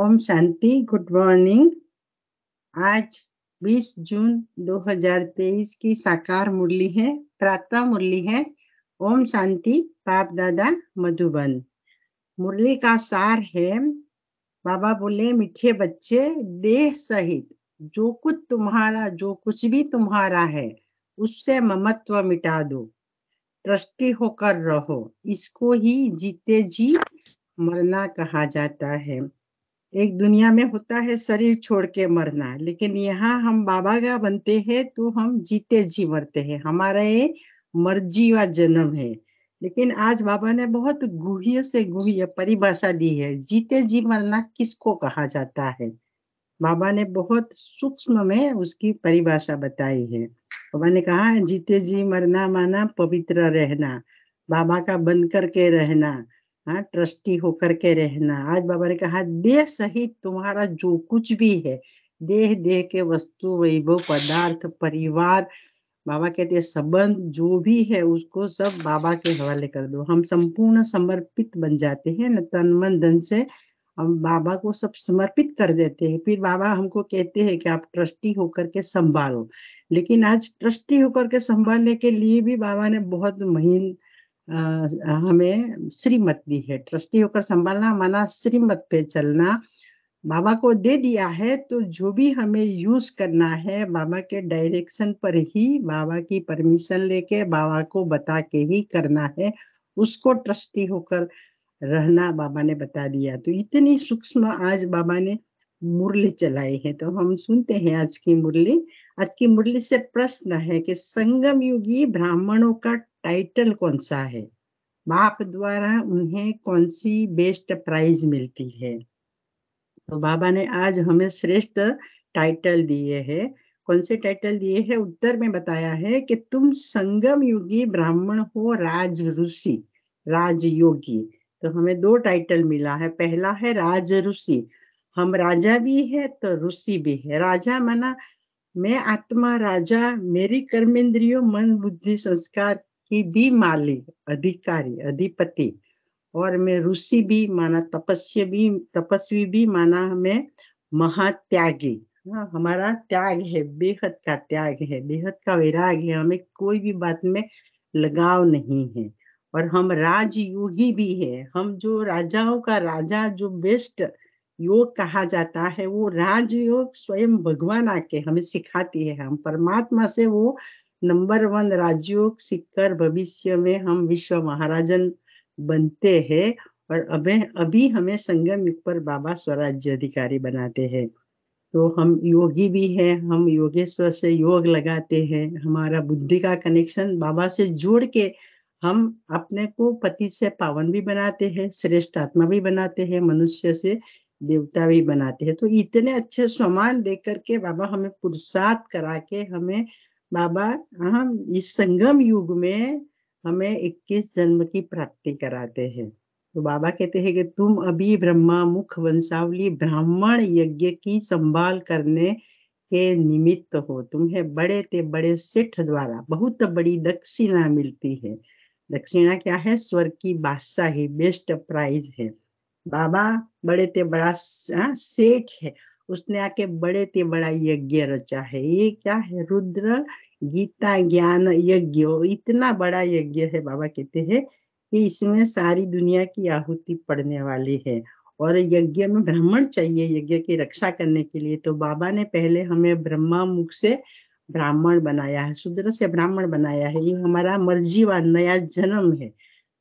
ओम शांति good morning आज 20 जून 2023 की साकार मुरली है प्रातः मुरली है ओम शांति बाप दादा मधुबन मुरली का सार है बाबा बोले मीठे बच्चे देह सहित जो कुछ तुम्हारा जो कुछ भी तुम्हारा है उससे ममत्व मिटा दो ट्रस्टी होकर रहो इसको ही जीते जी मरना कहा जाता है एक दुनिया में होता है शरीर छोड़ के मरना लेकिन यहाँ हम बाबा का बनते हैं तो हम जीते जी मरते हैं हमारा ये मर्जी व जन्म है लेकिन आज बाबा ने बहुत गुहे से गुहे परिभाषा दी है जीते जी मरना किसको कहा जाता है बाबा ने बहुत सूक्ष्म में उसकी परिभाषा बताई है बाबा ने कहा जीते जी मरना माना पवित्र रहना बाबा का बन करके रहना हाँ ट्रस्टी होकर के रहना आज बाबा ने कहा देह सहित तुम्हारा जो कुछ भी है देह देह के वस्तु वैभव पदार्थ परिवार बाबा कहते हैं संबंध जो भी है उसको सब बाबा के हवाले कर दो हम संपूर्ण समर्पित बन जाते हैं न तन मन धन से हम बाबा को सब समर्पित कर देते हैं फिर बाबा हमको कहते हैं कि आप ट्रस्टी होकर के संभालो लेकिन आज ट्रस्टी होकर के संभालने के लिए भी बाबा ने बहुत महीन हमें श्रीमत दी है ट्रस्टी होकर संभालना माना श्रीमत पे चलना बाबा को दे दिया है तो जो भी हमें यूज करना है बाबा के डायरेक्शन पर ही बाबा की परमिशन लेके बाबा को बता के ही करना है उसको ट्रस्टी होकर रहना बाबा ने बता दिया तो इतनी सूक्ष्म आज बाबा ने मुरली चलाई है तो हम सुनते हैं आज की मुरली आज की मुरली से प्रश्न है कि संगम युगी ब्राह्मणों का टाइटल कौन सा है बाप द्वारा उन्हें कौन सी बेस्ट प्राइज मिलती है तो बाबा ने आज हमें श्रेष्ठ टाइटल दिए हैं कौन से टाइटल दिए हैं उत्तर में बताया है कि तुम संगम योगी ब्राह्मण हो राज ऋषि राजयोगी तो हमें दो टाइटल मिला है पहला है राज ऋषि हम राजा भी है तो ऋषि भी है राजा माना मैं आत्मा राजा मेरी कर्मेंद्रियों मन बुद्धि संस्कार कि भी मालिक अधिकारी अधिपति और मैं ऋषि भी माना तपस्या भी तपस्वी भी माना हमें महात्यागी हाँ हमारा त्याग है बेहद का त्याग है बेहद का वैराग है हमें कोई भी बात में लगाव नहीं है और हम राजयोगी भी है हम जो राजाओं का राजा जो बेस्ट योग कहा जाता है वो राजयोग स्वयं भगवान आके हमें सिखाती है हम परमात्मा से वो नंबर वन राजयोग सीखकर भविष्य में हम विश्व महाराजन बनते हैं और अभी अभी हमें संगम युग पर बाबा स्वराज्य अधिकारी बनाते हैं तो हम योगी भी हैं हम योगेश्वर से योग लगाते हैं हमारा बुद्धि का कनेक्शन बाबा से जोड़ के हम अपने को पति से पावन भी बनाते हैं श्रेष्ठ आत्मा भी बनाते हैं मनुष्य से देवता भी बनाते हैं तो इतने अच्छे समान दे करके बाबा हमें पुरुषार्थ करा के हमें बाबा हम हाँ, इस संगम युग में हमें 21 जन्म की प्राप्ति कराते हैं तो बाबा कहते हैं कि तुम अभी ब्रह्मा मुख वंशावली ब्राह्मण यज्ञ की संभाल करने के निमित्त हो तुम्हें बड़े ते बड़े सेठ द्वारा बहुत बड़ी दक्षिणा मिलती है दक्षिणा क्या है स्वर्ग की बादशाही बेस्ट प्राइज है बाबा बड़े ते बड़ा हाँ, सेठ है उसने आके बड़े ते बड़ा यज्ञ रचा है ये क्या है रुद्र गीता ज्ञान यज्ञ इतना बड़ा यज्ञ है बाबा कहते हैं कि इसमें सारी दुनिया की आहुति पड़ने वाली है और यज्ञ में ब्राह्मण चाहिए यज्ञ की रक्षा करने के लिए तो बाबा ने पहले हमें ब्रह्मा मुख से ब्राह्मण बनाया है शुद्र से ब्राह्मण बनाया है ये हमारा व नया जन्म है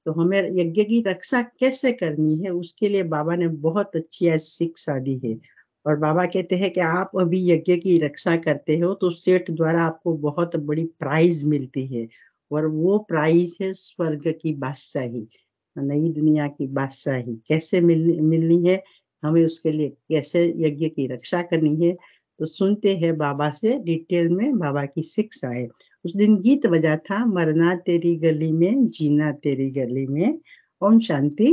तो हमें यज्ञ की रक्षा कैसे करनी है उसके लिए बाबा ने बहुत अच्छी शिक्षा दी है और बाबा कहते हैं कि आप अभी यज्ञ की रक्षा करते हो तो सेठ द्वारा आपको बहुत बड़ी प्राइज मिलती है और वो प्राइज है स्वर्ग की बादशाही नई दुनिया की बादशाही कैसे मिलनी मिलनी है हमें उसके लिए कैसे यज्ञ की रक्षा करनी है तो सुनते हैं बाबा से डिटेल में बाबा की शिक्षाएं उस दिन गीत बजा था मरना तेरी गली में जीना तेरी गली में ओम शांति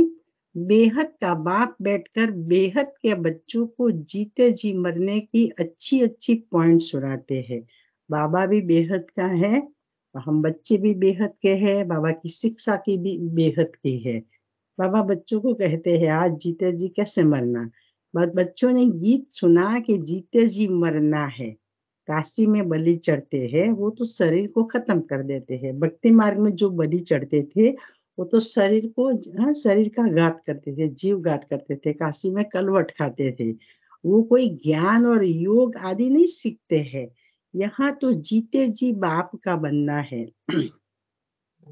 बेहद का बाप बैठकर बेहद के बच्चों को जीते जी मरने की अच्छी अच्छी पॉइंट सुनाते हैं बाबा भी बेहद का है हम बच्चे भी बेहद के हैं बाबा की शिक्षा की भी बेहद की है बाबा बच्चों को कहते हैं आज जीते जी कैसे मरना बच्चों ने गीत सुना कि जीते जी मरना है काशी में बलि चढ़ते हैं वो तो शरीर को खत्म कर देते हैं भक्ति मार्ग में जो बलि चढ़ते थे वो तो शरीर को हाँ शरीर का घात करते थे जीव घात करते थे काशी में कलवट खाते थे वो कोई ज्ञान और योग आदि नहीं सीखते हैं यहाँ तो जीते जी बाप का बनना है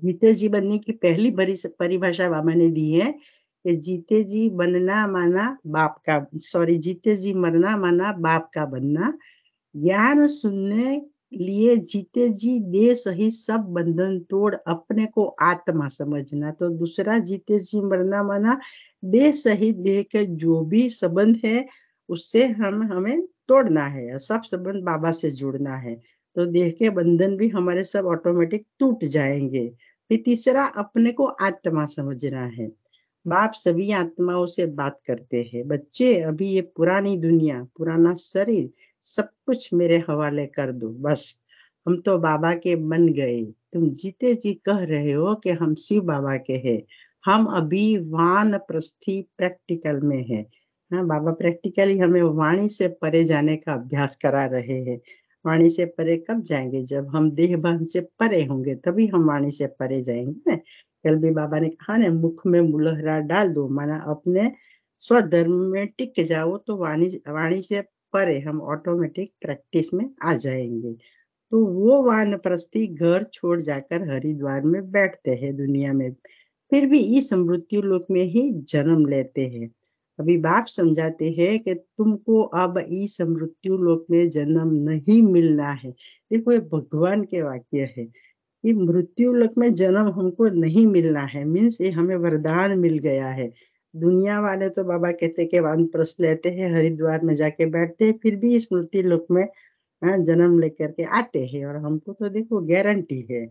जीते जी बनने की पहली परिभाषा बाबा ने दी है कि जीते जी बनना माना बाप का सॉरी जीते जी मरना माना बाप का बनना ज्ञान सुनने लिए जीते जी देश ही सब बंधन तोड़ अपने को आत्मा समझना तो दूसरा जीते जी मरना माना देश ही देह के जो भी संबंध है उससे हम हमें तोड़ना है सब संबंध बाबा से जुड़ना है तो देह के बंधन भी हमारे सब ऑटोमेटिक टूट जाएंगे फिर तीसरा अपने को आत्मा समझना है बाप सभी आत्माओं से बात करते हैं बच्चे अभी ये पुरानी दुनिया पुराना शरीर सब कुछ मेरे हवाले कर दो बस हम तो बाबा के बन गए तुम जीते जी कह रहे हो कि हम शिव बाबा के हैं हम अभी वान प्रस्थी प्रैक्टिकल में है हाँ बाबा प्रैक्टिकली हमें वाणी से परे जाने का अभ्यास करा रहे हैं वाणी से परे कब जाएंगे जब हम देह बहन से परे होंगे तभी हम वाणी से परे जाएंगे ना कल भी बाबा ने कहा ना मुख में मुलहरा डाल दो माना अपने स्वधर्म में टिक जाओ तो वाणी वाणी से परे हम ऑटोमेटिक प्रैक्टिस में आ जाएंगे तो वो वान घर छोड़ जाकर हरिद्वार में बैठते हैं दुनिया में फिर भी इस मृत्यु लोक में ही जन्म लेते हैं अभी बाप समझाते हैं कि तुमको अब इस मृत्यु लोक में जन्म नहीं मिलना है देखो ये भगवान के वाक्य है कि मृत्यु लोक में जन्म हमको नहीं मिलना है मीन्स ये हमें वरदान मिल गया है दुनिया वाले तो बाबा कहते के वान प्रस लेते हैं हरिद्वार में जाके बैठते हैं फिर भी स्मृति लोक में हाँ, जन्म लेकर के आते हैं और हमको तो देखो गारंटी है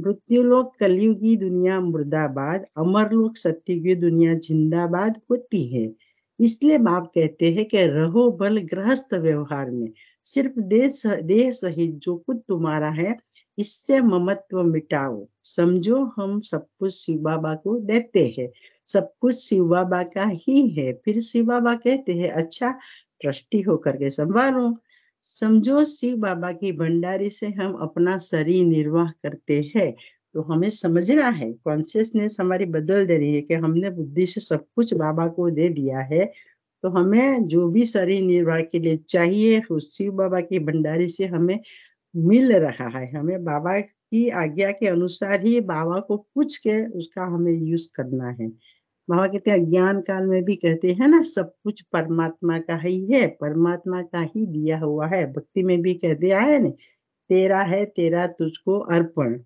मृत्यु लोक कलयुगी दुनिया मुर्दाबाद अमर लोक सत्युगी दुनिया जिंदाबाद होती है इसलिए बाप कहते हैं कि रहो बल गृहस्थ व्यवहार में सिर्फ देह देह सहित जो कुछ तुम्हारा है इससे ममत्व मिटाओ समझो हम सब कुछ शिव बाबा को देते हैं सब कुछ शिव बाबा का ही है फिर शिव बाबा कहते हैं अच्छा ट्रस्टी होकर के संभालो समझो शिव बाबा की भंडारी से हम अपना शरीर निर्वाह करते हैं तो हमें समझना है कॉन्शियसनेस हमारी बदल दे रही है कि हमने बुद्धि से सब कुछ बाबा को दे दिया है तो हमें जो भी शरीर निर्वाह के लिए चाहिए उस शिव बाबा की भंडारी से हमें मिल रहा है हमें बाबा की आज्ञा के अनुसार ही बाबा को पूछ के उसका हमें यूज करना है बाबा कहते हैं ज्ञान काल में भी कहते हैं ना सब कुछ परमात्मा का ही है परमात्मा का ही दिया हुआ है भक्ति में भी कह दिया है ना तेरा है तेरा तुझको अर्पण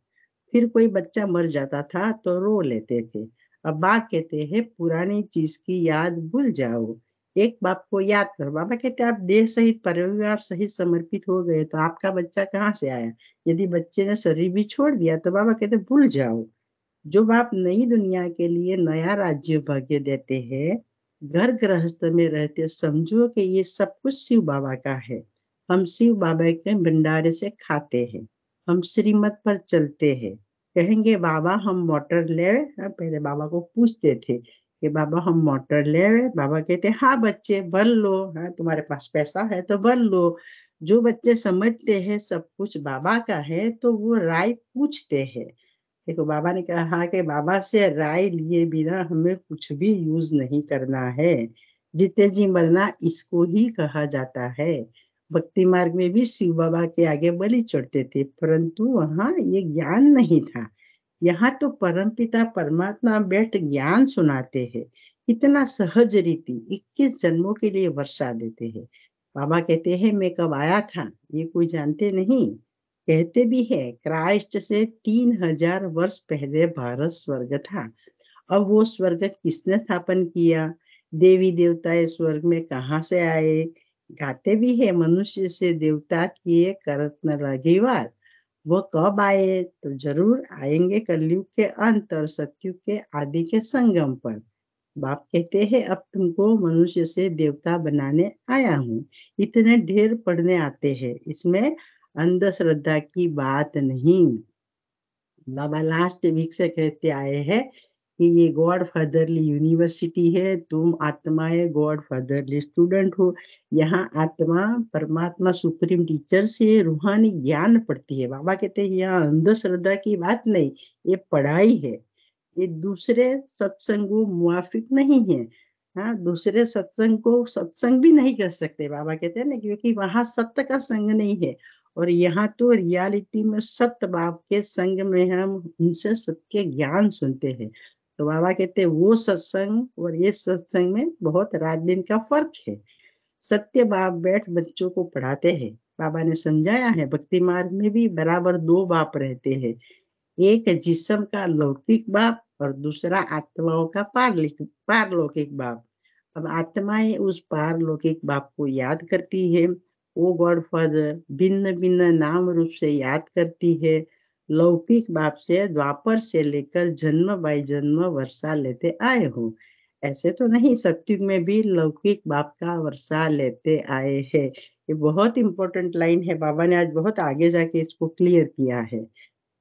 फिर कोई बच्चा मर जाता था तो रो लेते थे अब बा कहते हैं पुरानी चीज की याद भूल जाओ एक बाप को याद करो बाबा कहते आप देह सहित परिवार सहित समर्पित हो गए तो आपका बच्चा कहाँ से आया यदि बच्चे ने शरीर भी छोड़ दिया तो बाबा कहते भूल जाओ जो बाप नई दुनिया के लिए नया राज्य भाग्य देते हैं घर गृहस्थ में रहते समझो कि ये सब कुछ शिव बाबा का है हम शिव बाबा के भंडारे से खाते हैं हम श्रीमत पर चलते हैं कहेंगे बाबा हम मोटर ले पहले बाबा को पूछते थे कि बाबा हम मोटर ले आए बाबा कहते हाँ बच्चे भर लो हाँ तुम्हारे पास पैसा है तो भर लो जो बच्चे समझते हैं सब कुछ बाबा का है तो वो राय पूछते हैं देखो बाबा ने कहा हाँ कि बाबा से राय लिए बिना हमें कुछ भी यूज नहीं करना है जीते जी मरना इसको ही कहा जाता है भक्ति मार्ग में भी शिव बाबा के आगे बलि चढ़ते थे परंतु वहाँ ये ज्ञान नहीं था यहाँ तो परम पिता परमात्मा बैठ ज्ञान सुनाते हैं इतना सहज रीति 21 जन्मों के लिए वर्षा देते हैं बाबा कहते हैं मैं कब आया था ये कोई जानते नहीं कहते भी है क्राइस्ट से तीन हजार वर्ष पहले भारत स्वर्ग था अब वो स्वर्ग किसने स्थापन किया देवी देवता इस स्वर्ग में कहा से आए गाते भी है मनुष्य से देवता किए करत न लगे वार वह कब आए तो जरूर आएंगे कलयुग के अंत और सतयुग के आदि के संगम पर बाप कहते हैं अब तुमको मनुष्य से देवता बनाने आया हूँ इतने ढेर पढ़ने आते हैं इसमें अंधश्रद्धा की बात नहीं बाबा लास्ट वीक से कहते आए हैं कि ये गॉड फादरली यूनिवर्सिटी है तुम आत्माएं गॉड फादरली स्टूडेंट हो यहाँ आत्मा परमात्मा सुप्रीम टीचर से रूहानी ज्ञान पढ़ती है बाबा कहते हैं यहाँ अंधश्रद्धा की बात नहीं ये पढ़ाई है ये दूसरे सत्संगों मुआफिक नहीं है हाँ दूसरे सत्संग को सत्संग भी नहीं कर सकते बाबा कहते हैं ना क्योंकि वहां सत्य का संग नहीं है और यहाँ तो रियलिटी में सत्य बाप के संग में हम उनसे सत्य ज्ञान सुनते हैं तो बाबा कहते हैं वो सत्संग और ये सत्संग में बहुत रात दिन का फर्क है सत्य बाप बैठ बच्चों को पढ़ाते हैं बाबा ने समझाया है भक्ति मार्ग में भी बराबर दो बाप रहते हैं एक जिसम का लौकिक बाप और दूसरा आत्माओं का पारलिक पारलौकिक बाप अब आत्माएं उस पारलौकिक बाप को याद करती है वो गॉड फादर भिन्न भिन्न नाम रूप से याद करती है लौकिक बाप से द्वापर से लेकर जन्म बाय जन्म वर्षा लेते आए हो ऐसे तो नहीं सत्युग में भी लौकिक बाप का वर्षा लेते आए हैं ये बहुत इंपॉर्टेंट लाइन है बाबा ने आज बहुत आगे जाके इसको क्लियर किया है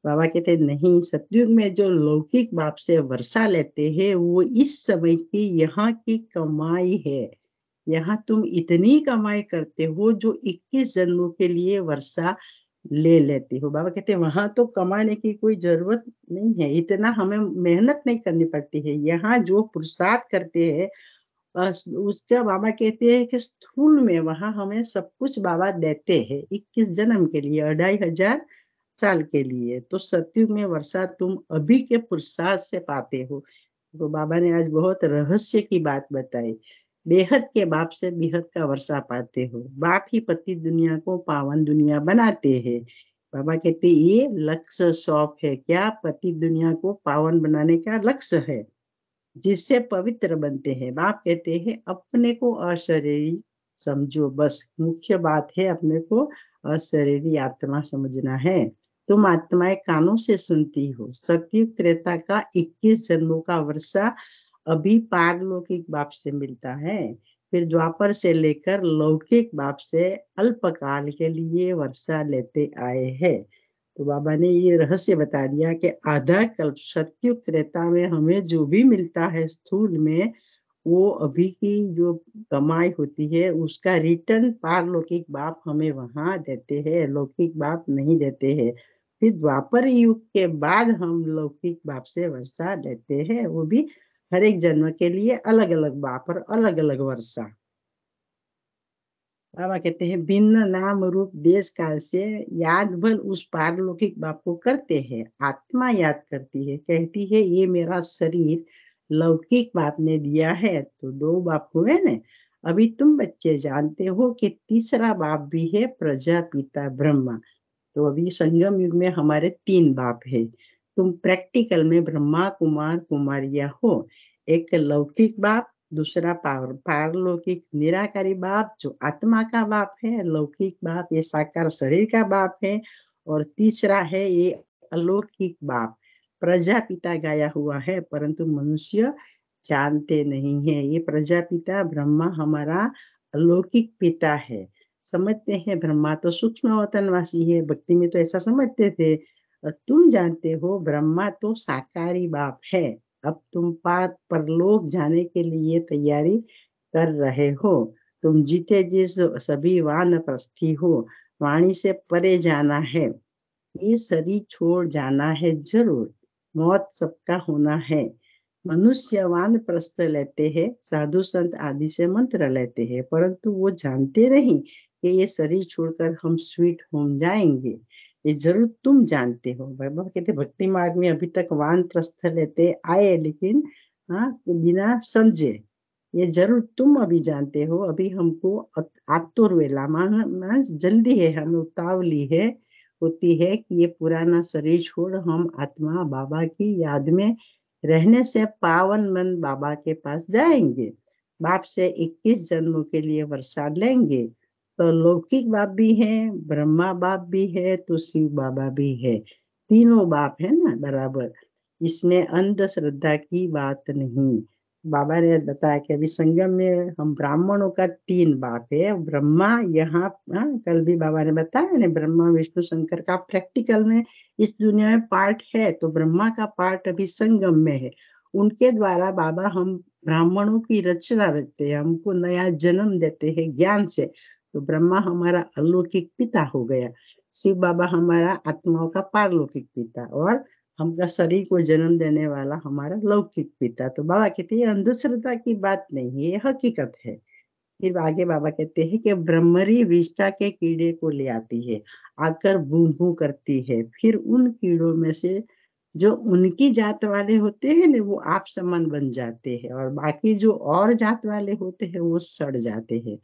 बाबा कहते नहीं सत्युग में जो लौकिक बाप से वर्षा लेते हैं वो इस समय की यहाँ की कमाई है यहाँ तुम इतनी कमाई करते हो जो 21 जन्मों के लिए वर्षा ले लेती हूँ बाबा कहते वहां तो कमाने की कोई जरूरत नहीं है इतना हमें मेहनत नहीं करनी पड़ती है यहाँ जो पुरुषार्थ करते हैं उसका बाबा कहते हैं कि स्थूल में वहां हमें सब कुछ बाबा देते हैं इक्कीस जन्म के लिए अढ़ाई हजार साल के लिए तो सत्यु में वर्षा तुम अभी के पुरुषार्थ से पाते हो तो बाबा ने आज बहुत रहस्य की बात बताई बेहद के बाप से बेहद का वर्षा पाते हो बाप ही पति दुनिया को पावन दुनिया बनाते हैं बाबा कहते ये लक्ष्य सौंप है क्या पति दुनिया को पावन बनाने का लक्ष्य है जिससे पवित्र बनते हैं बाप कहते हैं अपने को अशरीरी समझो बस मुख्य बात है अपने को अशरीरी आत्मा समझना है तुम आत्माएं कानों से सुनती हो सत्य त्रेता का 21 जन्मों का वर्षा अभी पारलौकिक बाप से मिलता है फिर द्वापर से लेकर लौकिक बाप से अल्पकाल के लिए वर्षा लेते आए हैं तो बाबा ने ये रहस्य बता दिया कि आधा कल्प सत्यु त्रेता में हमें जो भी मिलता है स्थूल में वो अभी की जो कमाई होती है उसका रिटर्न पारलौकिक बाप हमें वहां देते हैं लौकिक बाप नहीं देते हैं फिर द्वापर युग के बाद हम लौकिक बाप से वर्षा लेते हैं वो भी हर एक जन्म के लिए अलग अलग बाप और अलग अलग वर्षा बाबा कहते हैं भिन्न नाम रूप देश काल से याद भर उस पारलौकिक बाप को करते हैं आत्मा याद करती है कहती है ये मेरा शरीर लौकिक बाप ने दिया है तो दो बाप हुए ने अभी तुम बच्चे जानते हो कि तीसरा बाप भी है प्रजापिता ब्रह्मा तो अभी संगम युग में हमारे तीन बाप है तुम प्रैक्टिकल में ब्रह्मा कुमार कुमारिया हो एक लौकिक बाप दूसरा पार पारलौकिक निराकारी बाप जो आत्मा का बाप है लौकिक बाप ये साकार शरीर का बाप है और तीसरा है ये अलौकिक बाप प्रजापिता गाया हुआ है परंतु मनुष्य जानते नहीं है ये प्रजापिता ब्रह्मा हमारा अलौकिक पिता है समझते हैं ब्रह्मा तो सूक्ष्म वतनवासी है भक्ति में तो ऐसा समझते थे तो तुम जानते हो ब्रह्मा तो साकारी बाप है अब तुम पार परलोक जाने के लिए तैयारी कर रहे हो तुम जीते जिस सभी वान प्रस्थी हो वाणी से परे जाना है ये शरीर छोड़ जाना है जरूर मौत सबका होना है मनुष्य वान प्रस्थ लेते हैं साधु संत आदि से मंत्र लेते हैं परंतु वो जानते नहीं कि ये शरीर छोड़कर हम स्वीट होम जाएंगे ये जरूर तुम जानते हो बाबा कहते भक्ति मार्ग में अभी तक वान प्रस्थ लेते आए लेकिन हाँ बिना समझे ये जरूर तुम अभी जानते हो अभी हमको आतुर्वेला मान जल्दी है हमें उतावली है होती है कि ये पुराना शरीर छोड़ हम आत्मा बाबा की याद में रहने से पावन मन बाबा के पास जाएंगे बाप से 21 जन्मों के लिए वर्षा लेंगे तो लौकिक बाप भी है ब्रह्मा बाप भी है तो शिव बाबा भी है तीनों बाप है ना बराबर इसमें अंधश्रद्धा की बात नहीं बाबा ने बताया कि अभी संगम में हम ब्राह्मणों का तीन बाप है ब्रह्मा यहाँ हाँ, कल भी बाबा ने बताया ना ब्रह्मा विष्णु शंकर का प्रैक्टिकल में इस दुनिया में पार्ट है तो ब्रह्मा का पार्ट अभी संगम में है उनके द्वारा बाबा हम ब्राह्मणों की रचना रचते हैं हमको नया जन्म देते हैं ज्ञान से तो ब्रह्मा हमारा अलौकिक पिता हो गया शिव बाबा हमारा आत्माओं का पारलौकिक पिता और हमका शरीर को जन्म देने वाला हमारा लौकिक पिता तो बाबा कहते हैं अंधश्रद्धा की बात नहीं है ये हकीकत है फिर आगे बाबा कहते हैं कि ब्रह्मरी विष्टा के कीड़े को ले आती है आकर भू भू करती है फिर उन कीड़ों में से जो उनकी जात वाले होते हैं ना वो आप समान बन जाते हैं और बाकी जो और जात वाले होते हैं वो सड़ जाते हैं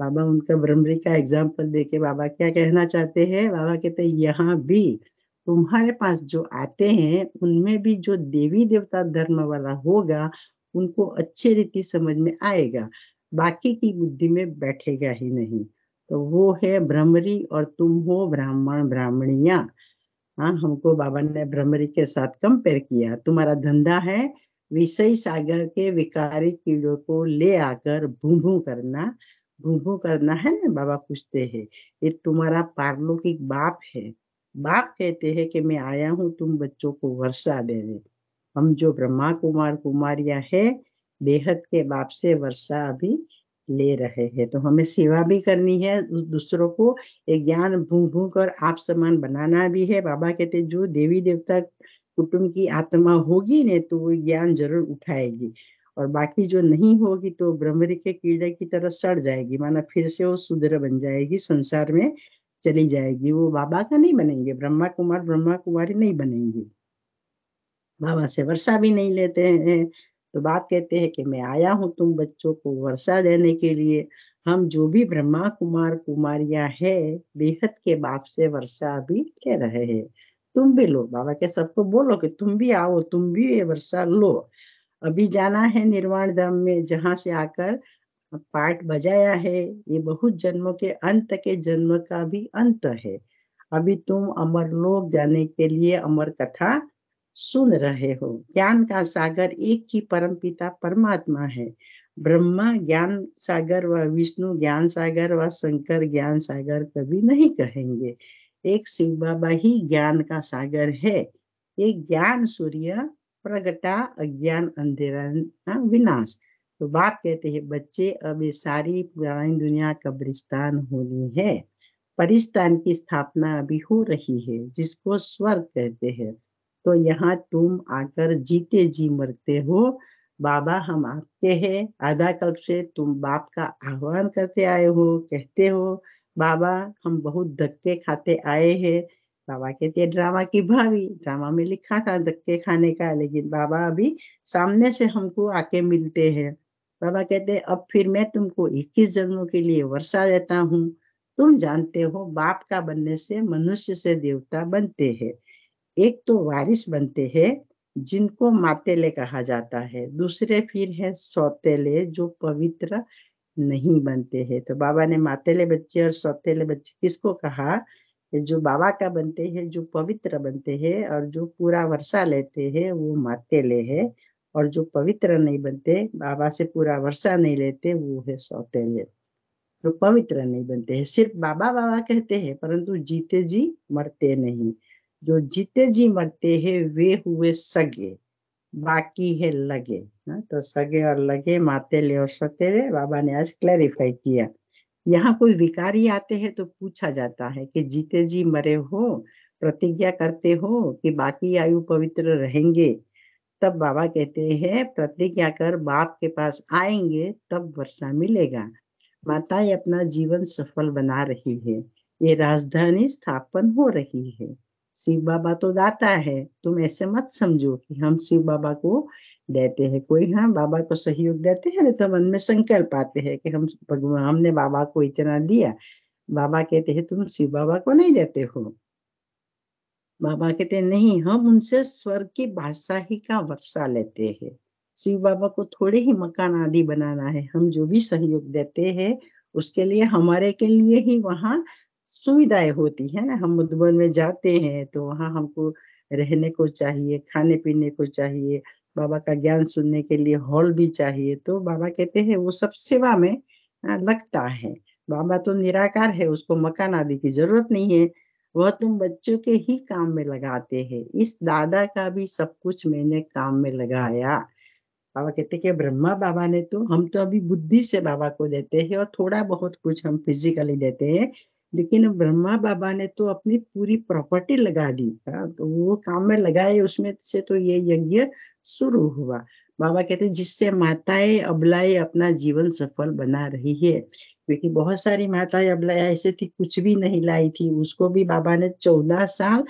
बाबा उनका ब्रह्मरी का एग्जाम्पल देके बाबा क्या कहना चाहते हैं बाबा कहते हैं यहाँ भी तुम्हारे पास जो आते हैं उनमें भी जो देवी देवता धर्म वाला होगा उनको अच्छे रीति समझ में आएगा बाकी की बुद्धि में बैठेगा ही नहीं तो वो है भ्रमरी और तुम हो ब्राह्मण ब्राह्मणिया हाँ हमको बाबा ने भ्रमरी के साथ कंपेयर किया तुम्हारा धंधा है विषय सागर के विकारी कीड़ों को ले आकर भू भू करना भू करना है ना बाबा पूछते हैं ये तुम्हारा पारलौकिक बाप है बाप कहते हैं कि मैं आया हूँ तुम बच्चों को वर्षा देने हम जो ब्रह्मा कुमार कुमारिया है बेहद के बाप से वर्षा अभी ले रहे हैं तो हमें सेवा भी करनी है दूसरों को एक ज्ञान भू भू कर आप समान बनाना भी है बाबा कहते जो देवी देवता कुटुंब की आत्मा होगी ने तो वो ज्ञान जरूर उठाएगी और बाकी जो नहीं होगी तो ब्रह्मरी के कीड़े की तरह सड़ जाएगी माना फिर से वो सुदर बन जाएगी संसार में चली जाएगी वो बाबा का नहीं बनेंगे ब्रह्मा कुमार ब्रह्मा कुमारी नहीं बनेंगी बाबा से वर्षा भी नहीं लेते हैं तो बाप कहते हैं कि मैं आया हूँ तुम बच्चों को वर्षा देने के लिए हम जो भी ब्रह्मा कुमार कुमारियां है बेहद के बाप से वर्षा भी कह रहे हैं तुम भी लो बाबा के सबको बोलो कि तुम भी आओ तुम भी ये वर्षा लो अभी जाना है निर्वाण धाम में जहां से आकर पाठ बजाया है ये बहुत जन्मों के अंत के जन्म का भी अंत है अभी तुम अमर लोग जाने के लिए अमर कथा सुन रहे हो ज्ञान का सागर एक ही परम पिता परमात्मा है ब्रह्मा ज्ञान सागर व विष्णु ज्ञान सागर व शंकर ज्ञान सागर कभी नहीं कहेंगे एक शिव बाबा ही ज्ञान का सागर है एक ज्ञान सूर्य प्रगटा अज्ञान अंधेरा विनाश तो बाप कहते हैं बच्चे अब ये सारी पुरानी दुनिया कब्रिस्तान होनी है परिस्तान की स्थापना अभी हो रही है जिसको स्वर्ग कहते हैं तो यहाँ तुम आकर जीते जी मरते हो बाबा हम आपके हैं आधा कल्प से तुम बाप का आह्वान करते आए हो कहते हो बाबा हम बहुत धक्के खाते आए हैं बाबा कहते हैं ड्रामा की भावी ड्रामा में लिखा था धक्के खाने का लेकिन बाबा अभी सामने से हमको आके मिलते हैं बाबा कहते अब फिर मैं तुमको इक्कीस जन्मों के लिए वर्षा देता हूँ तुम जानते हो बाप का बनने से मनुष्य से देवता बनते हैं एक तो वारिस बनते हैं जिनको मातेले कहा जाता है दूसरे फिर है सौतेले जो पवित्र नहीं बनते हैं तो बाबा ने मातेले बच्चे और सौतेले बच्चे किसको कहा जो बाबा का बनते हैं जो पवित्र बनते हैं और जो पूरा वर्षा लेते हैं वो मातेले है और जो पवित्र नहीं बनते बाबा से पूरा वर्षा नहीं लेते वो है सौतेले जो पवित्र नहीं बनते हैं सिर्फ बाबा बाबा कहते हैं परंतु जीते जी मरते नहीं जो जीते जी मरते हैं वे हुए सगे बाकी है लगे ना हाँ, तो सगे और लगे मातेले और सौतेले बाबा ने आज क्लैरिफाई किया यहाँ कोई विकारी आते हैं तो पूछा जाता है कि जीते जी मरे हो प्रतिज्ञा करते हो कि बाकी आयु पवित्र रहेंगे तब बाबा कहते हैं प्रतिज्ञा कर बाप के पास आएंगे तब वर्षा मिलेगा माताएं अपना जीवन सफल बना रही है ये राजधानी स्थापन हो रही है शिव बाबा तो दाता है तुम ऐसे मत समझो कि हम शिव बाबा को देते हैं कोई हाँ बाबा को सहयोग देते हैं ना तो मन में संकल्प आते हैं कि हम भगवान हमने बाबा को इतना दिया बाबा कहते हैं तुम शिव बाबा को नहीं देते हो बाबा कहते नहीं हम उनसे स्वर्ग की बादशाही का वर्षा लेते हैं शिव बाबा को थोड़े ही मकान आदि बनाना है हम जो भी सहयोग देते हैं उसके लिए हमारे के लिए ही वहाँ सुविधाएं होती है ना हम मधुबन में जाते हैं तो वहाँ हमको रहने को चाहिए खाने पीने को चाहिए बाबा का ज्ञान सुनने के लिए हॉल भी चाहिए तो बाबा कहते हैं वो सब सेवा में लगता है बाबा तो निराकार है उसको मकान आदि की जरूरत नहीं है वह तुम बच्चों के ही काम में लगाते हैं इस दादा का भी सब कुछ मैंने काम में लगाया बाबा कहते कि ब्रह्मा बाबा ने तो हम तो अभी बुद्धि से बाबा को देते हैं और थोड़ा बहुत कुछ हम फिजिकली देते हैं लेकिन ब्रह्मा बाबा ने तो अपनी पूरी प्रॉपर्टी लगा दी था तो वो काम में लगाए उसमें से तो ये यज्ञ शुरू हुआ बाबा कहते जिससे माताएं अबलाएं अपना जीवन सफल बना रही है क्योंकि बहुत सारी माताएं अबलाएं ऐसे थी कुछ भी नहीं लाई थी उसको भी बाबा ने चौदह साल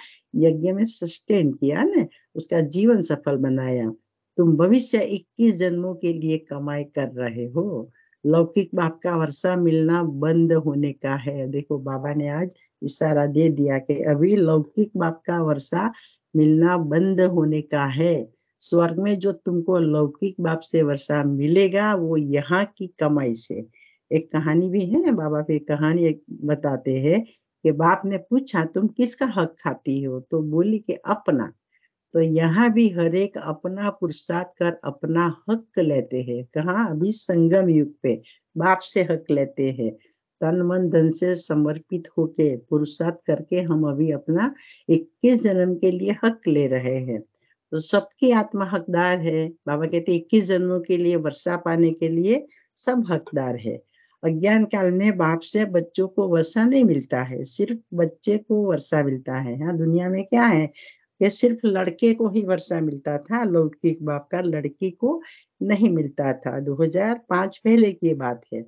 यज्ञ में सस्टेन किया ना उसका जीवन सफल बनाया तुम भविष्य इक्कीस जन्मों के लिए कमाई कर रहे हो लौकिक बाप का वर्षा मिलना बंद होने का है देखो बाबा ने आज इशारा दे दिया कि अभी लौकिक बाप का वर्षा मिलना बंद होने का है स्वर्ग में जो तुमको लौकिक बाप से वर्षा मिलेगा वो यहाँ की कमाई से एक कहानी भी है ना बाबा पे कहानी एक बताते हैं कि बाप ने पूछा तुम किसका हक खाती हो तो बोली कि अपना तो यहाँ भी हर एक अपना पुरुषार्थ कर अपना हक लेते हैं कहा अभी संगम युग पे बाप से हक लेते हैं तन मन धन से समर्पित होके पुरुषार्थ करके हम अभी अपना इक्कीस जन्म के लिए हक ले रहे हैं तो सबकी आत्मा हकदार है बाबा कहते इक्कीस जन्मों के लिए वर्षा पाने के लिए सब हकदार है अज्ञान काल में बाप से बच्चों को वर्षा नहीं मिलता है सिर्फ बच्चे को वर्षा मिलता है हाँ दुनिया में क्या है कि सिर्फ लड़के को ही वर्षा मिलता था लौकिक बाप का लड़की को नहीं मिलता था 2005 पहले की बात है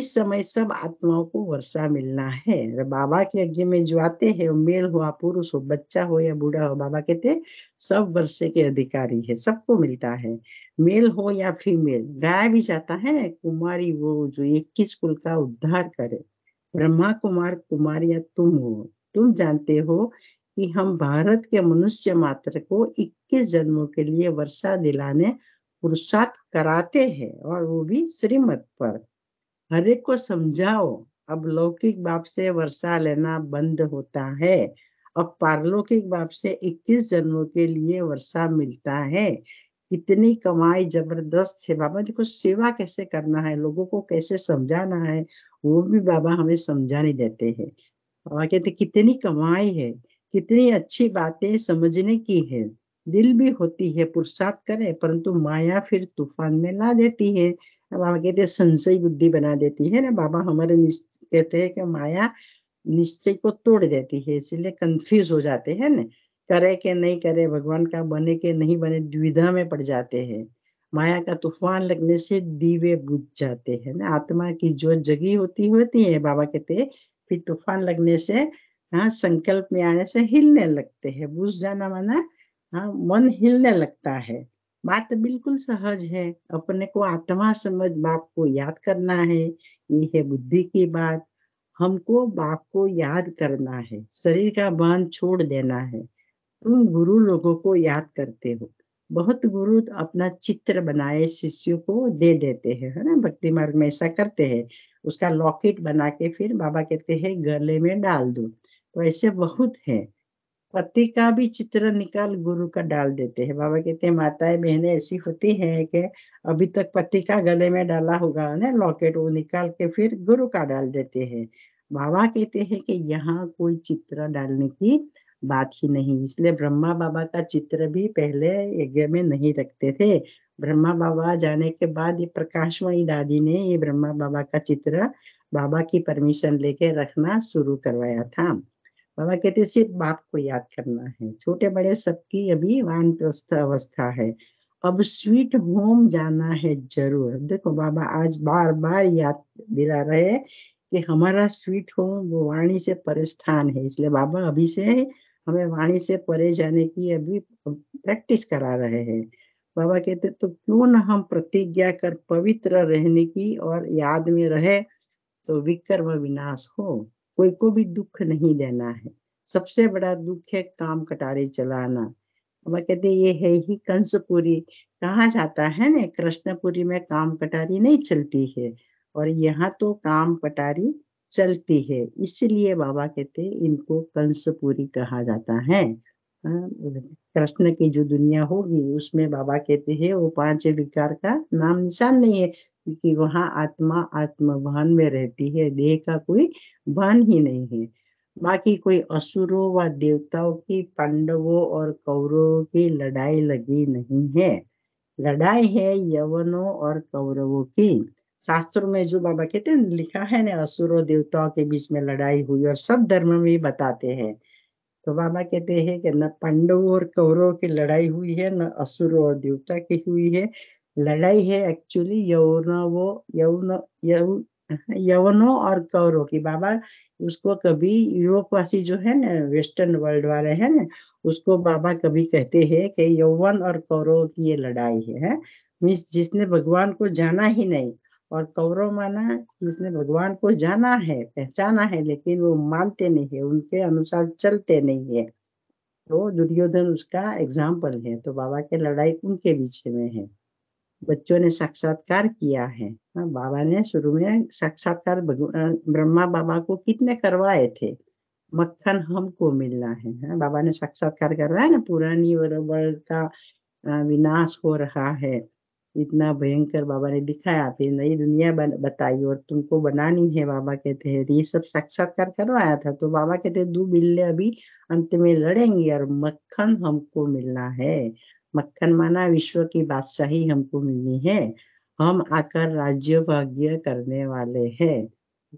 इस समय सब आत्माओं को वर्षा मिलना है बाबा के यज्ञ में जो आते हैं वो मेल हुआ पुरुष हो बच्चा हो या बूढ़ा हो बाबा कहते सब वर्षे के अधिकारी है सबको मिलता है मेल हो या फीमेल गाय भी जाता है कुमारी वो जो इक्कीस कुल का उद्धार करे ब्रह्मा कुमार कुमार या तुम हो तुम जानते हो कि हम भारत के मनुष्य मात्र को 21 जन्मों के लिए वर्षा दिलाने पुरुषार्थ कराते हैं और वो भी श्रीमत पर हर एक को समझाओ अब लौकिक बाप से वर्षा लेना बंद होता है अब पारलौकिक बाप से 21 जन्मों के लिए वर्षा मिलता है इतनी कमाई जबरदस्त है बाबा मतलब देखो सेवा कैसे करना है लोगों को कैसे समझाना है वो भी बाबा हमें समझा नहीं देते हैं बाबा कहते कितनी कमाई है कितनी अच्छी बातें समझने की है दिल भी होती है पुरुषार्थ करे परंतु माया फिर तूफान में ला देती है बाबा कहते हैं संशय बुद्धि बना देती है ना बाबा हमारे कहते हैं कि माया निश्चय को तोड़ देती है इसलिए कंफ्यूज हो जाते हैं ना करे के नहीं करे भगवान का बने के नहीं बने द्विधा में पड़ जाते हैं माया का तूफान लगने से दीवे बुझ जाते हैं ना आत्मा की जो जगी होती होती है बाबा कहते हैं फिर तूफान लगने से हाँ संकल्प में आने से हिलने लगते हैं बूझ जाना माना हाँ मन हिलने लगता है बात बिल्कुल सहज है अपने को आत्मा समझ बाप को याद करना है ये है बुद्धि की बात हमको बाप को याद करना है शरीर का बांध छोड़ देना है तुम गुरु लोगों को याद करते हो बहुत गुरु तो अपना चित्र बनाए शिष्यों को दे देते हैं है ना भक्ति मार्ग में ऐसा करते हैं उसका लॉकेट बना के फिर बाबा कहते हैं गले में डाल दो तो ऐसे बहुत है पति का भी चित्र निकाल गुरु का डाल देते हैं बाबा कहते हैं माताएं बहने ऐसी होती है कि अभी तक पति का गले में डाला होगा ना लॉकेट वो निकाल के फिर गुरु का डाल देते हैं बाबा कहते हैं कि यहाँ कोई चित्र डालने की बात ही नहीं इसलिए ब्रह्मा बाबा का चित्र भी पहले यज्ञ में नहीं रखते थे ब्रह्मा बाबा जाने के बाद ये प्रकाशमयी दादी ने ये ब्रह्मा बाबा का चित्र बाबा की परमिशन लेके रखना शुरू करवाया था बाबा कहते सिर्फ बाप को याद करना है छोटे बड़े सबकी अभी वान अवस्था है अब स्वीट होम जाना है जरूर देखो बाबा आज बार बार याद दिला रहे कि हमारा स्वीट होम वो वाणी से परिस्थान है इसलिए बाबा अभी से हमें वाणी से परे जाने की अभी प्रैक्टिस करा रहे हैं बाबा कहते तो क्यों ना हम प्रतिज्ञा कर पवित्र रहने की और याद में रहे तो विकर्म विनाश हो कोई को भी दुख नहीं देना है सबसे बड़ा दुख है काम कटारे चलाना अब कहते ये है ही कंसपुरी कहा जाता है ना कृष्णपुरी में काम कटारी नहीं चलती है और यहाँ तो काम कटारी चलती है इसलिए बाबा कहते इनको कंसपुरी कहा जाता है हाँ, कृष्ण की जो दुनिया होगी उसमें बाबा कहते हैं वो पांच विकार का नाम निशान नहीं है क्योंकि वहां आत्मा आत्मभान में रहती है देह का कोई भान ही नहीं है बाकी कोई असुरों व देवताओं की पांडवों और कौरवों की लड़ाई लगी नहीं है लड़ाई है यवनों और कौरवों की शास्त्रों में जो बाबा कहते हैं लिखा है ना असुरों देवताओं के बीच में लड़ाई हुई और सब धर्म में बताते हैं तो बाबा कहते हैं कि न पांडवों और कौरवों की लड़ाई हुई है न असुरों और देवता की हुई है लड़ाई है एक्चुअली यवनो वो यव यवनों और कौरों की बाबा उसको कभी यूरोपवासी जो है ना वेस्टर्न वर्ल्ड वाले है ना उसको बाबा कभी कहते हैं कि यवन और कौरव की ये लड़ाई है, मीन्स जिसने भगवान को जाना ही नहीं और कौरव माना जिसने भगवान को जाना है पहचाना है लेकिन वो मानते नहीं है उनके अनुसार चलते नहीं है तो दुर्योधन उसका एग्जाम्पल है तो बाबा की लड़ाई उनके बीच में है बच्चों ने साक्षात्कार किया है हाँ, बाबा ने शुरू में साक्षात्कार ब्रह्मा बाबा को कितने करवाए थे मक्खन हमको मिलना है हाँ, बाबा ने साक्षात्कार करवाया ना पुरानी वर्ल्ड का विनाश हो रहा है इतना भयंकर बाबा ने दिखाया फिर नई दुनिया बताई और तुमको बनानी है बाबा कहते हैं ये सब साक्षात्कार करवाया था तो बाबा कहते दो बिल्ले अभी अंत में लड़ेंगे और मक्खन हमको मिलना है मक्खन माना विश्व की बादशाही हमको मिलनी है हम आकर राज्य भाग्य करने वाले हैं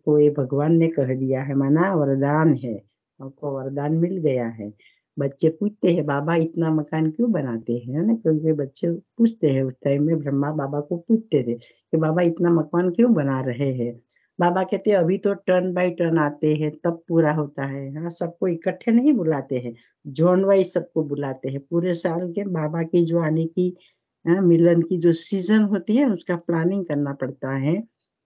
तो ये भगवान ने कह दिया है माना वरदान है हमको वरदान मिल गया है बच्चे पूछते हैं बाबा इतना मकान क्यों बनाते हैं ना क्योंकि बच्चे पूछते हैं उस टाइम में ब्रह्मा बाबा को पूछते थे कि बाबा इतना मकान क्यों बना रहे हैं बाबा कहते हैं अभी तो टर्न बाय टर्न आते हैं तब पूरा होता है हाँ सबको इकट्ठे नहीं बुलाते हैं जोन वाइज सबको बुलाते हैं पूरे साल के बाबा की जो आने की हाँ, मिलन की जो सीजन होती है उसका प्लानिंग करना पड़ता है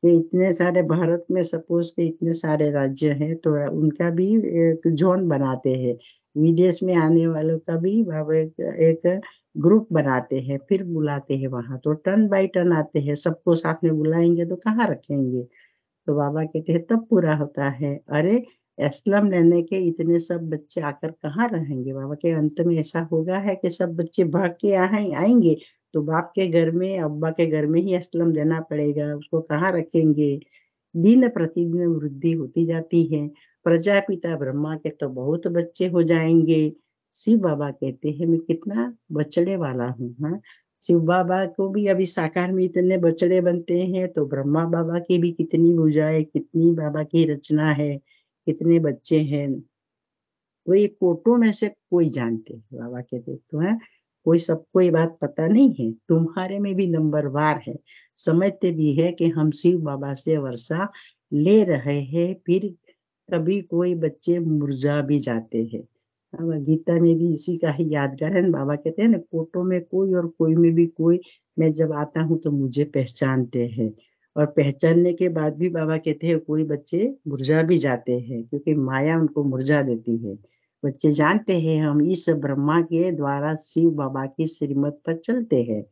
कि इतने सारे भारत में सपोज के इतने सारे राज्य हैं तो उनका भी एक जोन बनाते हैं विदेश में आने वालों का भी बाबा एक, एक ग्रुप बनाते हैं फिर बुलाते हैं वहां तो टर्न बाय टर्न आते हैं सबको साथ में बुलाएंगे तो कहाँ रखेंगे तो बाबा कहते हैं तब पूरा होता है अरे असलम लेने के इतने सब बच्चे आकर कहाँ रहेंगे बाबा के अंत में ऐसा होगा है कि सब बच्चे भाग के यहाँ आएंगे तो बाप के घर में अब्बा के घर में ही असलम लेना पड़ेगा उसको कहाँ रखेंगे दिन प्रतिदिन वृद्धि होती जाती है प्रजापिता ब्रह्मा के तो बहुत बच्चे हो जाएंगे शिव बाबा कहते हैं मैं कितना बचड़े वाला हूँ हाँ? शिव बाबा को भी अभी साकार में इतने बचड़े बनते हैं तो ब्रह्मा बाबा की भी कितनी पूजा है कितनी बाबा की रचना है कितने बच्चे हैं वो ये कोटो में से कोई जानते है बाबा के तो है कोई सबको ये बात पता नहीं है तुम्हारे में भी नंबर वार है समझते भी है कि हम शिव बाबा से वर्षा ले रहे हैं फिर कभी कोई बच्चे मुरझा भी जाते हैं अब गीता में भी इसी का ही यादगार है बाबा कहते हैं ना कोटो में कोई और कोई में भी कोई मैं जब आता हूँ तो मुझे पहचानते हैं और पहचानने के बाद भी बाबा कहते हैं कोई बच्चे मुरझा भी जाते हैं क्योंकि माया उनको मुरझा देती है बच्चे जानते हैं हम इस ब्रह्मा के द्वारा शिव बाबा की श्रीमत पर चलते हैं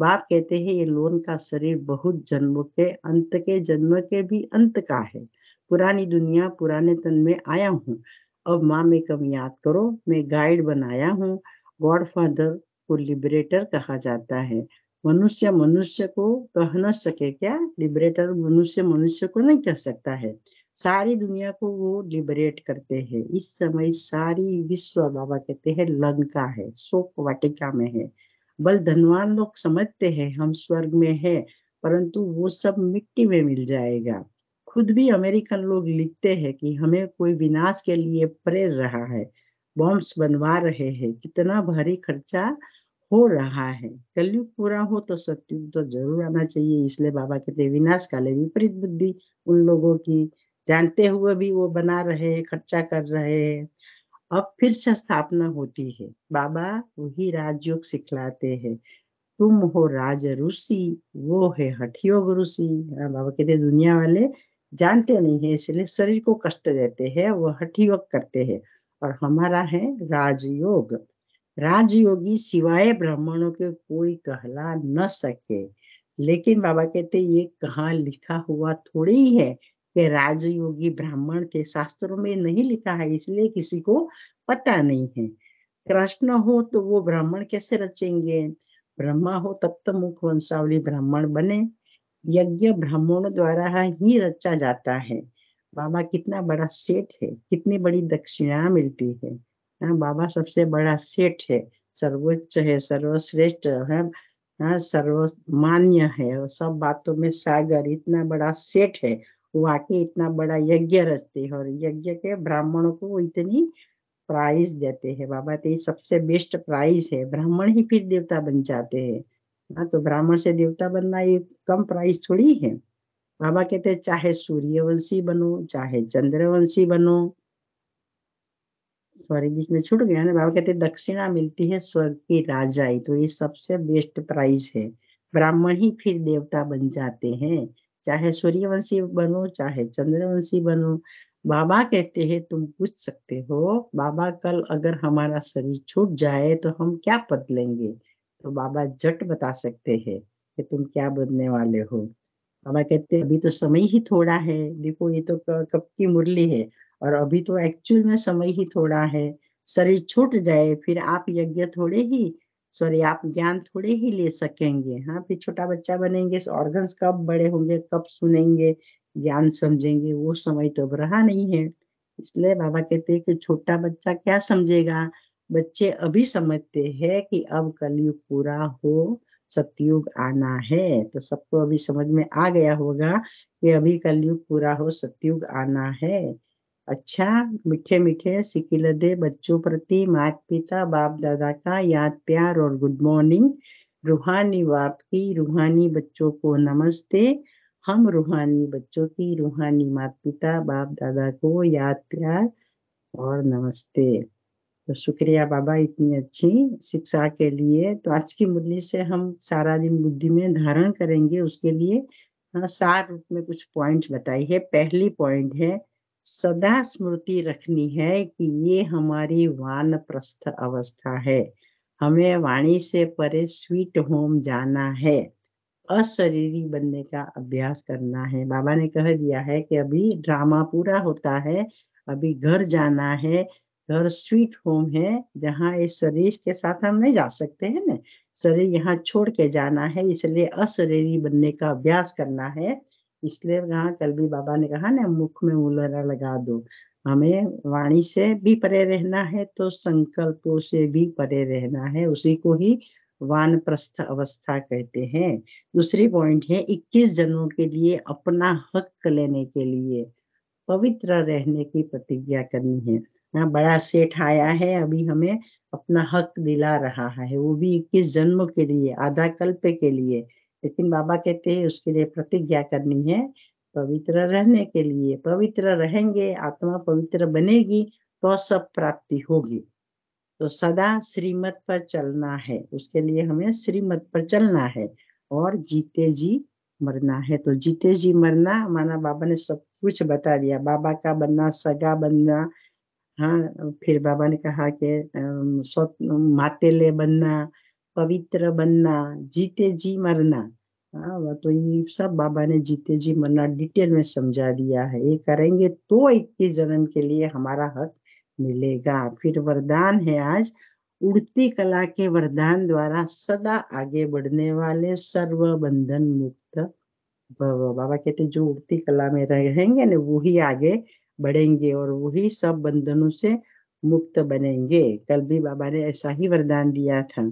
बाप कहते हैं ये लोन का शरीर बहुत जन्मों के अंत के जन्म के भी अंत का है पुरानी दुनिया पुराने तन में आया हूँ अब माँ में मेकम याद करो मैं गाइड बनाया हूँ गॉड फादर को लिबरेटर कहा जाता है मनुष्य मनुष्य को कह न सके क्या लिबरेटर मनुष्य मनुष्य को नहीं कह सकता है सारी दुनिया को वो लिबरेट करते हैं इस समय सारी विश्व बाबा कहते हैं लंका है शोक वाटिका में है बल धनवान लोग समझते हैं हम स्वर्ग में है परंतु वो सब मिट्टी में मिल जाएगा खुद भी अमेरिकन लोग लिखते हैं कि हमें कोई विनाश के लिए प्रेर रहा है बॉम्ब्स बनवा रहे हैं कितना भारी खर्चा हो रहा है कलयुग पूरा हो तो सत्युग तो जरूर आना चाहिए इसलिए बाबा कहते विनाश काले विपरीत बुद्धि उन लोगों की जानते हुए भी वो बना रहे हैं खर्चा कर रहे हैं अब फिर से स्थापना होती है बाबा वही राजयोग सिखलाते हैं तुम हो राज ऋषि वो है हठियोग ऋषि बाबा कहते दुनिया वाले जानते नहीं है इसलिए शरीर को कष्ट देते हैं वह हठ योग करते हैं और हमारा है राजयोग राजयोगी सिवाय ब्राह्मणों के कोई कहला न सके लेकिन बाबा कहते ये कहा लिखा हुआ थोड़ी ही है कि राजयोगी ब्राह्मण के शास्त्रों में नहीं लिखा है इसलिए किसी को पता नहीं है कृष्ण हो तो वो ब्राह्मण कैसे रचेंगे ब्रह्मा हो तब तो मुख वंशावली ब्राह्मण बने यज्ञ ब्राह्मणों द्वारा ही रचा जाता है बाबा कितना बड़ा सेठ है कितनी बड़ी दक्षिणा मिलती है हाँ बाबा सबसे बड़ा सेठ है सर्वोच्च है सर्वश्रेष्ठ है हाँ सर्वमान्य है और सब बातों में सागर इतना बड़ा सेठ है वाकई इतना बड़ा यज्ञ रचते है और यज्ञ के ब्राह्मणों को इतनी प्राइज देते हैं बाबा तो ये सबसे बेस्ट प्राइज है ब्राह्मण ही फिर देवता बन जाते हैं हाँ तो ब्राह्मण से देवता बनना ये कम प्राइस थोड़ी है बाबा कहते हैं चाहे सूर्यवंशी बनो चाहे चंद्रवंशी बनो सॉरी बीच में छूट गया ना बाबा कहते दक्षिणा मिलती है स्वर्ग की राजाई तो ये सबसे बेस्ट प्राइस है ब्राह्मण ही फिर देवता बन जाते हैं चाहे सूर्यवंशी बनो चाहे चंद्रवंशी बनो बाबा कहते हैं तुम पूछ सकते हो बाबा कल अगर हमारा शरीर छूट जाए तो हम क्या पद लेंगे तो बाबा झट बता सकते हैं कि तुम क्या बनने वाले हो बाबा कहते अभी तो समय ही थोड़ा है देखो ये तो कब की मुरली है और अभी तो एक्चुअल में समय ही थोड़ा है शरीर छूट जाए फिर आप यज्ञ थोड़े ही सॉरी आप ज्ञान थोड़े ही ले सकेंगे हाँ फिर छोटा बच्चा बनेंगे ऑर्गन्स कब बड़े होंगे कब सुनेंगे ज्ञान समझेंगे वो समय तो रहा नहीं है इसलिए बाबा कहते हैं कि छोटा बच्चा क्या समझेगा बच्चे अभी समझते हैं कि अब कलयुग पूरा हो सतयुग आना है तो सबको अभी समझ में आ गया होगा कि अभी कलयुग पूरा हो सतयुग आना है अच्छा मीठे मीठे सिकिलदे बच्चों प्रति मात पिता बाप दादा का याद प्यार और गुड मॉर्निंग रूहानी बाप की रूहानी बच्चों को नमस्ते हम रूहानी बच्चों की रूहानी मात पिता बाप दादा को याद प्यार और नमस्ते तो शुक्रिया बाबा इतनी अच्छी शिक्षा के लिए तो आज की मुरली से हम सारा दिन बुद्धि में धारण करेंगे उसके लिए हाँ, सार रूप में कुछ पॉइंट बताई है पहली पॉइंट है सदा स्मृति रखनी है कि ये हमारी वान प्रस्थ अवस्था है हमें वाणी से परे स्वीट होम जाना है अशरीरी बनने का अभ्यास करना है बाबा ने कह दिया है कि अभी ड्रामा पूरा होता है अभी घर जाना है घर स्वीट होम है जहाँ इस शरीर के साथ हम नहीं जा सकते हैं ना शरीर यहाँ छोड़ के जाना है इसलिए अशरीरी बनने का अभ्यास करना है इसलिए यहाँ भी बाबा ने कहा ना मुख में मुलरा लगा दो हमें वाणी से भी परे रहना है तो संकल्पों से भी परे रहना है उसी को ही वान प्रस्थ अवस्था कहते हैं दूसरी पॉइंट है 21 जनों के लिए अपना हक लेने के लिए पवित्र रहने की प्रतिज्ञा करनी है ना बड़ा सेठ आया है अभी हमें अपना हक दिला रहा है वो भी इक्कीस जन्म के लिए आधा कल्प के लिए लेकिन बाबा कहते हैं उसके लिए प्रतिज्ञा करनी है पवित्र रहने के लिए पवित्र रहेंगे आत्मा पवित्र बनेगी तो सब प्राप्ति होगी तो सदा श्रीमत पर चलना है उसके लिए हमें श्रीमत पर चलना है और जीते जी मरना है तो जीते जी मरना माना बाबा ने सब कुछ बता दिया बाबा का बनना सगा बनना हाँ फिर बाबा ने कहा कि मातेले बनना पवित्र बनना जीते जी मरना हाँ तो ये सब बाबा ने जीते जी मरना डिटेल में समझा दिया है ये करेंगे तो इक्कीस जन्म के लिए हमारा हक मिलेगा फिर वरदान है आज उड़ती कला के वरदान द्वारा सदा आगे बढ़ने वाले सर्व बंधन मुक्त बाबा कहते जो उड़ती कला में रहेंगे ना वो ही आगे बढ़ेंगे और वही सब बंधनों से मुक्त बनेंगे कल भी बाबा ने ऐसा ही वरदान दिया था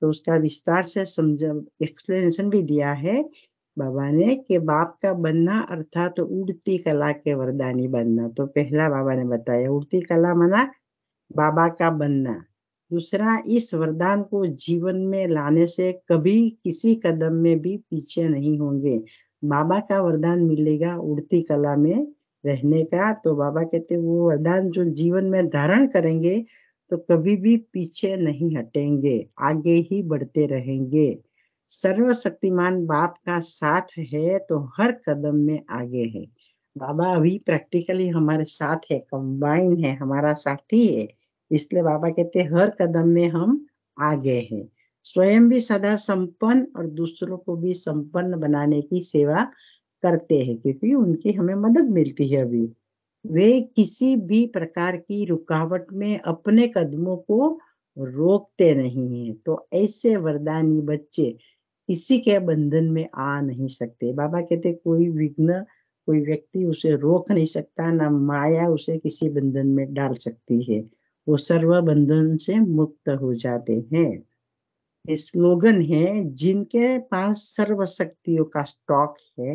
तो उसका विस्तार से समझ एक्सप्लेनेशन भी दिया है बाबा ने कि बाप का बनना अर्थात तो उड़ती कला के वरदानी बनना तो पहला बाबा ने बताया उड़ती कला मना बाबा का बनना दूसरा इस वरदान को जीवन में लाने से कभी किसी कदम में भी पीछे नहीं होंगे बाबा का वरदान मिलेगा उड़ती कला में रहने का तो बाबा कहते वो वरदान जो जीवन में धारण करेंगे तो कभी भी पीछे नहीं हटेंगे आगे ही बढ़ते रहेंगे सर्वशक्तिमान बाप का साथ है तो हर कदम में आगे है बाबा अभी प्रैक्टिकली हमारे साथ है कंबाइन है हमारा साथी है इसलिए बाबा कहते हर कदम में हम आगे हैं स्वयं भी सदा संपन्न और दूसरों को भी संपन्न बनाने की सेवा करते हैं क्योंकि उनकी हमें मदद मिलती है अभी वे किसी भी प्रकार की रुकावट में अपने कदमों को रोकते नहीं है तो ऐसे वरदानी बच्चे किसी के बंधन में आ नहीं सकते बाबा कहते कोई विघ्न कोई व्यक्ति उसे रोक नहीं सकता ना माया उसे किसी बंधन में डाल सकती है वो सर्व बंधन से मुक्त हो जाते हैं स्लोगन है जिनके पास सर्व शक्तियों का स्टॉक है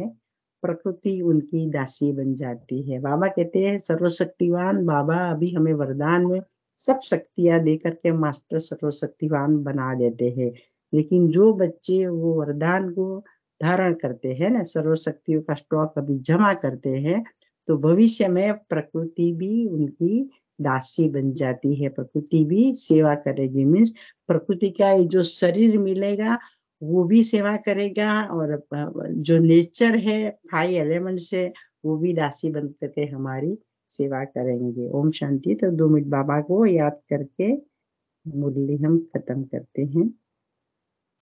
प्रकृति उनकी दासी बन जाती है बाबा कहते हैं सर्वशक्तिवान बाबा अभी हमें वरदान में सब शक्तियां देकर के मास्टर सर्वशक्तिवान बना देते हैं लेकिन जो बच्चे वो वरदान को धारण करते हैं ना सर्वशक्तियों का स्टॉक अभी जमा करते हैं तो भविष्य में प्रकृति भी उनकी दासी बन जाती है प्रकृति भी सेवा करेगी मीन्स प्रकृति का ये जो शरीर मिलेगा वो भी सेवा करेगा और जो नेचर है फाइव एलिमेंट से वो भी दासी बन करके हमारी सेवा करेंगे ओम शांति तो दो मिनट बाबा को याद करके मुरली हम खत्म करते हैं